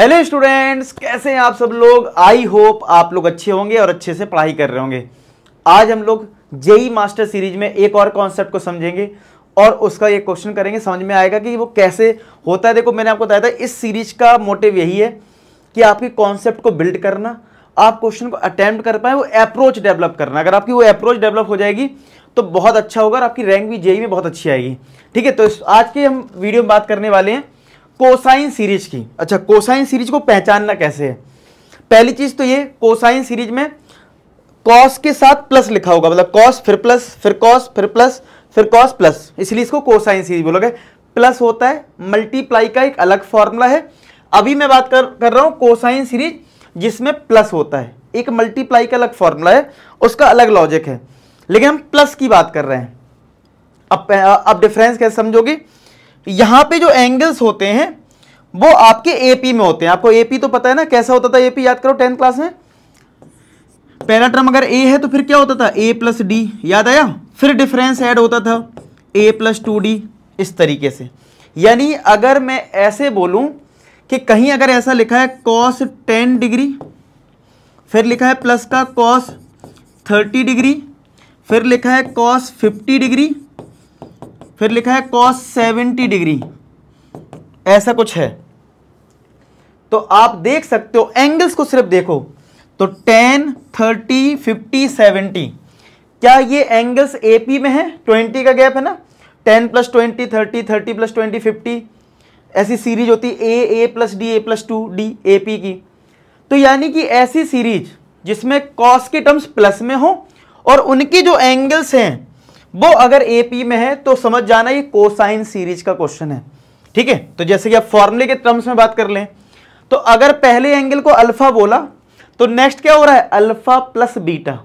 hello students कैसे हैं आप सब लोग आई होप आप लोग अच्छे होंगे और अच्छे से पढ़ाई कर रहे होंगे आज हम लोग जेई मास्टर सीरीज में एक और कॉन्सेप्ट को समझेंगे और उसका ये क्वेश्चन करेंगे समझ में आएगा कि वो कैसे होता है देखो मैंने आपको बताया था इस सीरीज का मोटिव यही है कि आपके कॉन्सेप्ट को बिल्ड करना आप क्वेश्चन को अटैम्प्ट कर पाए वो अप्रोच डेवलप करना अगर आपकी वो अप्रोच डेवलप हो जाएगी तो बहुत अच्छा होगा और आपकी रैंक भी जेई में बहुत अच्छी आएगी ठीक है तो आज के हम वीडियो में बात करने वाले हैं कोसाइन सीरीज की अच्छा कोसाइन सीरीज को पहचानना कैसे है पहली चीज तो ये कोसाइन सीरीज में कॉस के साथ प्लस लिखा होगा मतलब कॉस फिर प्लस फिर कॉस फिर प्लस फिर कॉस प्लस इसलिए इसको कोसाइन सीरीज बोलोगे प्लस होता है मल्टीप्लाई का एक अलग फॉर्मूला है अभी मैं बात कर कर रहा हूं कोसाइन सीरीज जिसमें प्लस होता है एक मल्टीप्लाई का अलग फॉर्मूला है उसका अलग लॉजिक है लेकिन हम प्लस की बात कर रहे हैं अब अब डिफरेंस कैसे समझोगे यहां पे जो एंगल्स होते हैं वो आपके एपी में होते हैं आपको एपी तो पता है ना कैसा होता था एपी याद करो टेंथ क्लास में पहला टर्म अगर ए है तो फिर क्या होता था ए प्लस डी याद आया फिर डिफरेंस ऐड होता था ए प्लस टू डी इस तरीके से यानी अगर मैं ऐसे बोलूं कि कहीं अगर ऐसा लिखा है कॉस टेन डिग्री फिर लिखा है प्लस का कॉस थर्टी डिग्री फिर लिखा है कॉस फिफ्टी डिग्री फिर लिखा है कॉस सेवेंटी डिग्री ऐसा कुछ है तो आप देख सकते हो एंगल्स को सिर्फ देखो तो 10, 30, 50, 70 क्या ये एंगल्स एपी में है 20 का गैप है ना 10 plus twenty thirty thirty plus twenty fifty ऐसी सीरीज होती a a plus d a plus two d A P की तो यानी कि ऐसी सीरीज जिसमें कॉस के टर्म्स प्लस में हो और उनकी जो एंगल्स हैं वो अगर ए पी में है तो समझ जाना ये कोसाइन सीरीज का क्वेश्चन है ठीक है तो जैसे कि आप फॉर्मूले के टर्म्स में बात कर लें तो अगर पहले एंगल को अल्फा बोला तो नेक्स्ट क्या हो रहा है अल्फा प्लस बीटा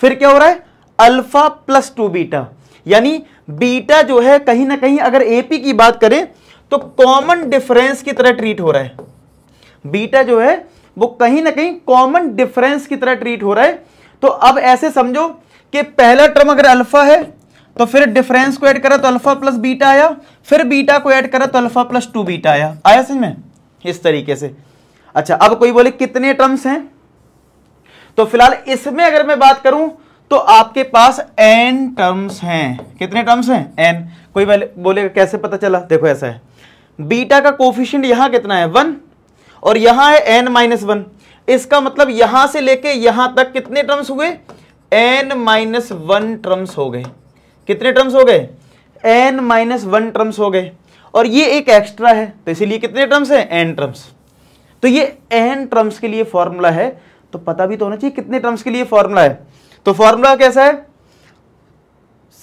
फिर क्या हो रहा है अल्फा प्लस टू बीटा यानी बीटा जो है कहीं ना कहीं अगर एपी की बात करें तो कॉमन डिफरेंस की तरह ट्रीट हो रहा है बीटा जो है वो कहीं ना कहीं कॉमन डिफरेंस की तरह ट्रीट हो रहा है तो अब ऐसे समझो कि पहला टर्म अगर अल्फा है तो फिर डिफरेंस को ऐड करा तो अल्फा प्लस बीटा आया फिर बीटा को ऐड करा तो अल्फा प्लस टू बीटा आया आया समझ में इस तरीके से अच्छा अब कोई बोले कितने टर्म्स हैं तो फिलहाल इसमें अगर मैं बात करूं तो आपके पास एन टर्म्स हैं कितने टर्म्स हैं एन कोई बोले कैसे पता चला देखो ऐसा है बीटा का कोफिशियंट यहां कितना है वन और यहां है एन माइनस वन इसका मतलब यहां से लेके यहां तक कितने टर्म्स हुए एन माइनस वन टर्म्स हो गए कितने टर्म्स हो गए एन माइनस वन टर्म्स हो गए और ये एक एक्स्ट्रा है तो इसीलिए कितने टर्म्स हैं एन टर्म्स तो ये एन टर्म्स के लिए फॉर्मूला है तो पता भी तो होना चाहिए कितने टर्म्स के लिए फॉर्मूला है तो फॉर्मूला कैसा है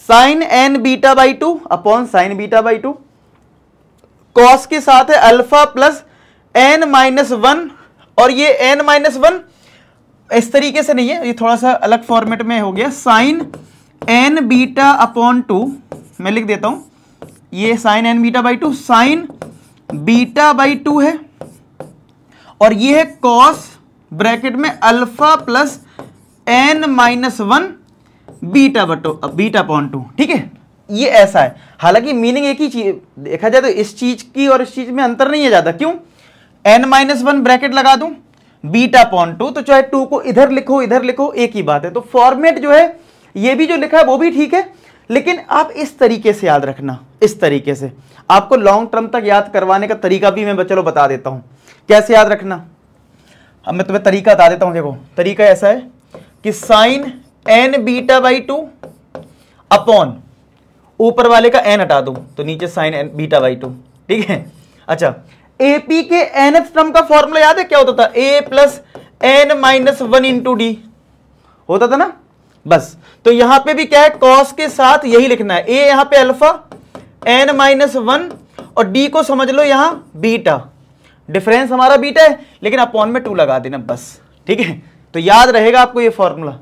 sine n beta by two upon sine beta by two cos के साथ है alpha plus n minus one और ये एन माइनस वन इस तरीके से नहीं है ये थोड़ा सा अलग फॉर्मेट में हो गया sine n beta upon two मैं लिख देता हूं ये sine n beta by two sine beta by two है और ये है कॉस ब्रैकेट में alpha plus n minus one beta बटो बीटा अपॉन टू ठीक है ये ऐसा है हालांकि मीनिंग एक ही चीज देखा जाए तो इस चीज की और इस चीज में अंतर नहीं है ज्यादा क्यों एन माइनस वन ब्रैकेट लगा दूं बीटा पॉइंट टू तो चाहे टू को इधर लिखो इधर लिखो एक ही बात है तो फॉर्मेट जो है ये भी जो लिखा है वो भी ठीक है लेकिन आप इस तरीके से याद रखना इस तरीके से आपको लॉन्ग टर्म तक याद करवाने का तरीका भी मैं चलो बता देता हूँ कैसे याद रखना अब मैं तुम्हें तरीका बता देता हूँ देखो तरीका ऐसा है कि sine n beta by two upon ऊपर वाले का एन हटा दूँ तो नीचे sine n beta by two ठीक है अच्छा ए पी के एन एथ टर्म का फॉर्मूला याद है क्या होता था a plus n minus one into d होता था ना बस तो यहां पे भी क्या है कॉस के साथ यही लिखना है ए यहां पे अल्फा एन माइनस वन और डी को समझ लो यहां बीटा डिफरेंस हमारा बीटा है लेकिन अपॉन में टू लगा देना बस ठीक है तो याद रहेगा आपको ये फॉर्मूला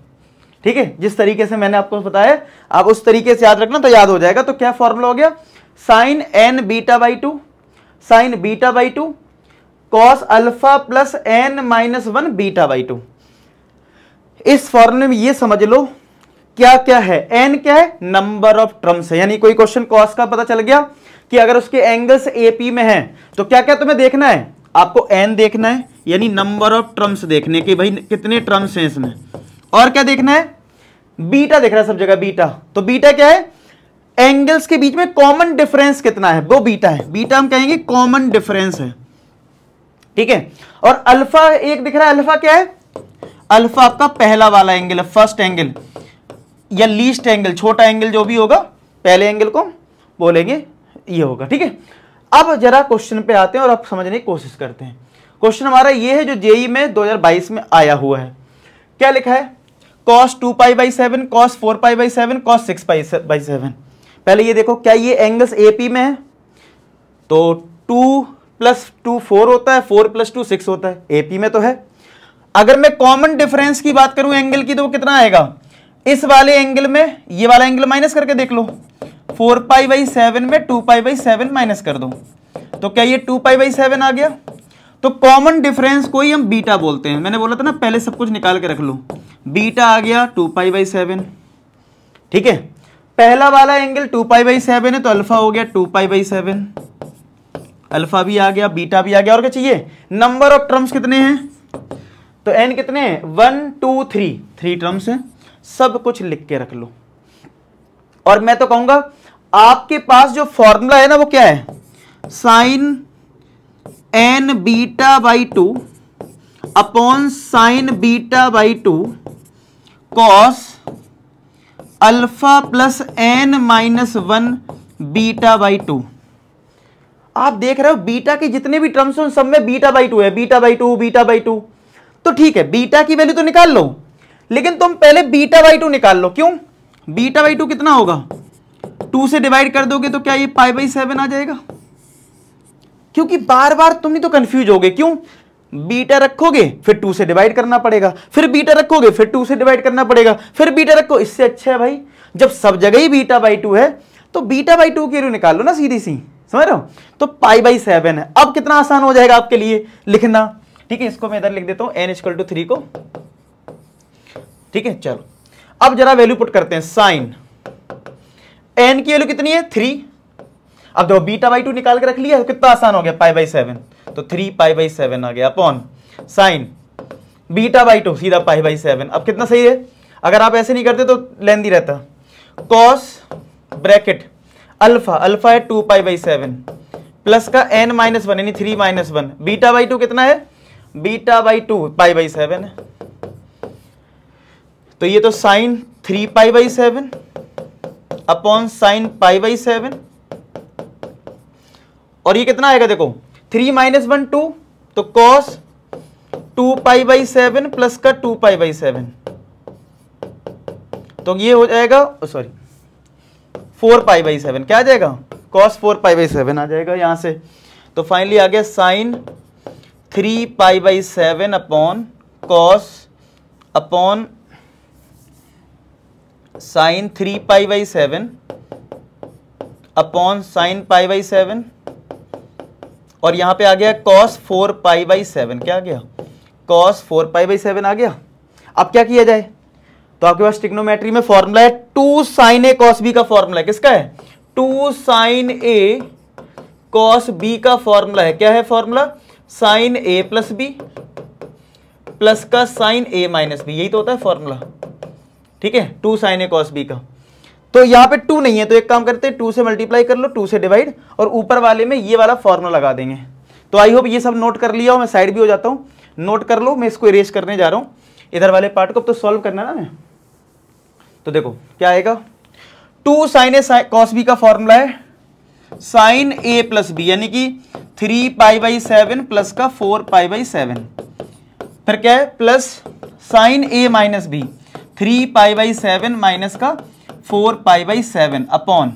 ठीक है जिस तरीके से मैंने आपको बताया आप उस तरीके से याद रखना तो याद हो जाएगा तो क्या फॉर्मूला हो गया sine n beta by two sine beta by two cos alpha plus n minus one beta by two इस फॉर्मूले में ये समझ लो क्या क्या है एन क्या है नंबर ऑफ टर्म्स है यानी कोई क्वेश्चन कॉस का पता चल गया कि अगर उसके एंगल्स एपी में है तो क्या क्या तुम्हें देखना है आपको एन देखना है यानी नंबर ऑफ टर्म्स देखने के भाई कितने टर्म्स हैं इसमें और क्या देखना है बीटा देख रहा है सब जगह बीटा तो बीटा क्या है एंगल्स के बीच में कॉमन डिफरेंस कितना है वो बीटा है बीटा हम कहेंगे कॉमन डिफरेंस है ठीक है और अल्फा एक दिख रहा है अल्फा क्या है अल्फा आपका पहला वाला एंगल है फर्स्ट एंगल या लीस्ट एंगल छोटा एंगल जो भी होगा पहले एंगल को बोलेंगे ये होगा ठीक है अब जरा क्वेश्चन पे आते हैं और आप समझने की कोशिश करते हैं क्वेश्चन हमारा ये है जो जेई में 2022 में आया हुआ है क्या लिखा है cos two pi by seven cos four pi by seven cos six pi by seven पहले ये देखो क्या ये एंगल्स ए पी में है तो टू प्लस टू फोर होता है फोर प्लस टू सिक्स होता है ए पी में तो है अगर मैं कॉमन डिफरेंस की बात करूं एंगल की तो वो कितना आएगा इस वाले एंगल में ये वाला एंगल माइनस करके देख लो फोर पाई बाई सेवन में two pi by seven minus कर दो तो क्या ये टू पाई बाई सेवन आ गया तो कॉमन डिफरेंस को ही हम बीटा बोलते हैं मैंने बोला था ना पहले सब कुछ निकाल के रख लो बीटा आ गया टू पाई बाई सेवन ठीक है पहला वाला angle two pi by seven है तो अल्फा हो गया two pi by seven alpha भी आ गया बीटा भी आ गया और क्या चाहिए नंबर ऑफ टर्म्स कितने हैं तो एन कितने one two three three terms हैं सब कुछ लिख के रख लो और मैं तो कहूंगा आपके पास जो फॉर्मूला है ना वो क्या है sine n beta by two upon sine beta by two cos alpha plus n minus one beta by two आप देख रहे हो बीटा के जितने भी टर्म्स हैं उन सब में बीटा बाई टू है beta by two beta by two तो ठीक है बीटा की वैल्यू तो निकाल लो लेकिन तुम पहले बीटा बाई टू निकाल लो क्यों बीटा बाई टू कितना होगा टू से डिवाइड कर दोगे तो क्या ये पाई बाई सेवन आ जाएगा क्योंकि बार बार तुम ही तो कंफ्यूज होगे क्यों बीटा रखोगे फिर टू से डिवाइड करना पड़ेगा फिर बीटा रखोगे फिर टू से डिवाइड करना पड़ेगा फिर बीटा रखो इससे अच्छा है भाई जब सब जगह ही बीटा बाई टू है तो बीटा बाई टू के रू निकाल लो ना सीधी सी समझ रहे हो तो पाई बाई सेवन है अब कितना आसान हो जाएगा आपके लिए लिखना ठीक है इसको मैं इधर लिख देता हूं एन इजकल टू थ्री को ठीक है चलो अब जरा वैल्यू पुट करते हैं साइन एन की वैल्यू कितनी है थ्री अब देखो बीटा बाई टू निकाल के रख लिया कितना आसान हो गया पाई बाई सेवन तो थ्री पाई बाई सेवन आ गया upon sine beta by two सीधा पाई बाई सेवन अब कितना सही है अगर आप ऐसे नहीं करते तो लेंदी रहता कॉस ब्रैकेट अल्फा अल्फा है two pi by seven plus का एन माइनस वन यानी three minus one beta by two कितना है beta by two pi by seven है तो ये तो sine three pi by seven upon sine pi by seven और ये कितना आएगा देखो थ्री माइनस वन टू तो cos two pi by seven plus का टू पाई बाई सेवन तो ये हो जाएगा sorry four pi by seven क्या आ जाएगा cos four pi by seven आ जाएगा यहां से तो फाइनली आ गया sine three pi by seven upon cos upon sine three pi by seven upon sine pi by seven और यहां पे आ गया cos four pi by seven क्या आ गया cos four pi by seven आ गया अब क्या किया जाए तो आपके पास टिक्नोमेट्री में फॉर्मूला है two sine A cos B का फॉर्मूला है किसका है two sine A cos B का फॉर्मूला है क्या है formula sine A plus B plus का साइन ए माइनस बी यही तो होता है फॉर्मूला ठीक है two sine A cos B का तो यहां पे टू नहीं है तो एक काम करते हैं टू से मल्टीप्लाई कर लो टू से डिवाइड और ऊपर वाले में ये वाला फॉर्मूला लगा देंगे तो आई होप ये सब नोट कर लिया हो मैं साइड भी हो जाता हूं नोट कर लो मैं इसको इरेज करने जा रहा हूं इधर वाले पार्ट को अब तो सॉल्व करना ना मैं तो देखो क्या आएगा two sine A cos B का फॉर्मूला है साइन ए प्लस बी यानी कि three pi by seven plus का फोर पाई बाई सेवन फिर क्या है plus sine A minus B three pi by seven minus का four pi by seven upon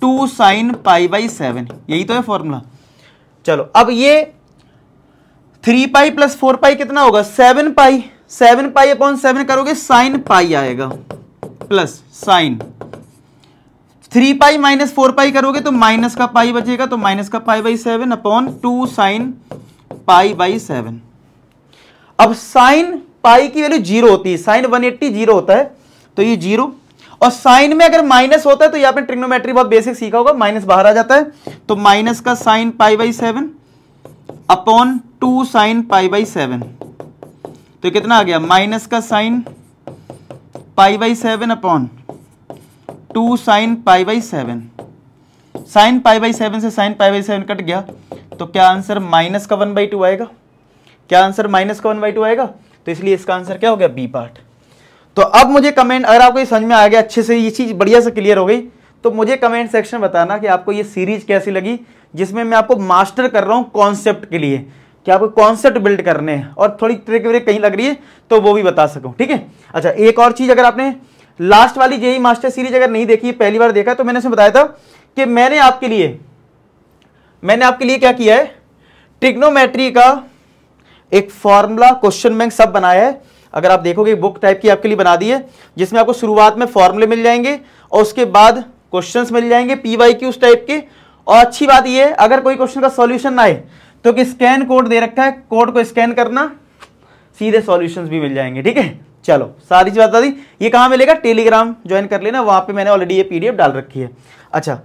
two sine pi by seven यही तो है फॉर्मूला चलो अब ये three pi plus four pi कितना होगा seven pi seven pi upon seven करोगे साइन पाई आएगा plus sine three pi minus four pi करोगे तो माइनस का पाई बचेगा तो माइनस का pi by seven upon two sine pi by seven अब साइन पाई की वैल्यू जीरो होती है साइन 180 जीरो होता है तो ये जीरो और साइन में अगर माइनस होता है तो यहाँ पे ट्रिग्नोमेट्री बहुत बेसिक सीखा होगा माइनस बाहर आ जाता है तो माइनस का sine pi by seven upon two sine pi by seven तो कितना आ गया माइनस का sine pi by seven upon two sine pi by seven sine pi by seven से sine pi by seven cut गया तो क्या आंसर माइनस का वन बाई टू आएगा क्या आंसर माइनस का वन बाई टू आएगा तो इसलिए इसका आंसर क्या हो गया बी पार्ट तो अब मुझे कमेंट अगर आपको ये समझ में आ गया अच्छे से ये चीज़ बढ़िया से क्लियर हो गई तो मुझे कमेंट सेक्शन बताना कि आपको ये सीरीज कैसी लगी जिसमें मैं आपको मास्टर कर रहा हूं कॉन्सेप्ट के लिए कि आपको कॉन्सेप्ट बिल्ड करने हैं और थोड़ी ट्रिक व्रिक कहीं लग रही है तो वो भी बता सकूं ठीक है अच्छा एक और चीज़ अगर आपने लास्ट वाली जेई मास्टर सीरीज अगर नहीं देखी पहली बार देखा तो मैंने उसमें बताया था कि मैंने आपके लिए मैंने आपके लिए क्या किया है ट्रिग्नोमेट्री का एक फॉर्मूला क्वेश्चन बैंक सब बनाया है अगर आप देखोगे बुक टाइप की आपके लिए बना दी है जिसमें आपको शुरुआत में फॉर्मूले मिल जाएंगे और उसके बाद क्वेश्चंस मिल जाएंगे पी वाई की उस टाइप के और अच्छी बात यह है अगर कोई क्वेश्चन का सॉल्यूशन ना आए तो कि स्कैन कोड दे रखा है कोड को स्कैन करना सीधे सॉल्यूशंस भी मिल जाएंगे ठीक है चलो सारी चीज बता दी ये कहाँ मिलेगा टेलीग्राम ज्वाइन कर लेना वहां पे मैंने ऑलरेडी ये पीडीएफ डाल रखी है अच्छा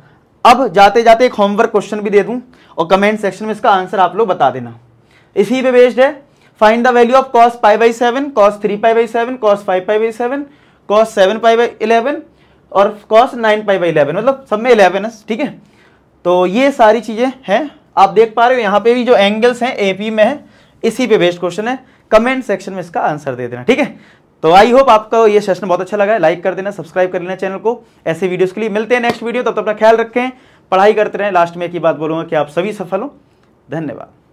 अब जाते जाते एक होमवर्क क्वेश्चन भी दे दूँ और कमेंट सेक्शन में इसका आंसर आप लोग बता देना इसी पे बेस्ड है find the value of cos pi by seven cos three pi by seven cos five pi by seven cos seven pi by eleven और cos nine pi by eleven मतलब सब में इलेवन है ठीक है तो ये सारी चीज़ें हैं आप देख पा रहे हो यहाँ पे भी जो एंगल्स हैं एपी में है इसी पे बेस्ड क्वेश्चन है कमेंट सेक्शन में इसका आंसर दे देना ठीक है तो आई होप आपका ये सेशन बहुत अच्छा लगा है लाइक कर देना सब्सक्राइब कर लेना चैनल को ऐसे वीडियोस के लिए मिलते हैं नेक्स्ट वीडियो तब तक अपना ख्याल रखें पढ़ाई करते रहें लास्ट में एक ही बात बोलूँगा कि आप सभी सफल हो धन्यवाद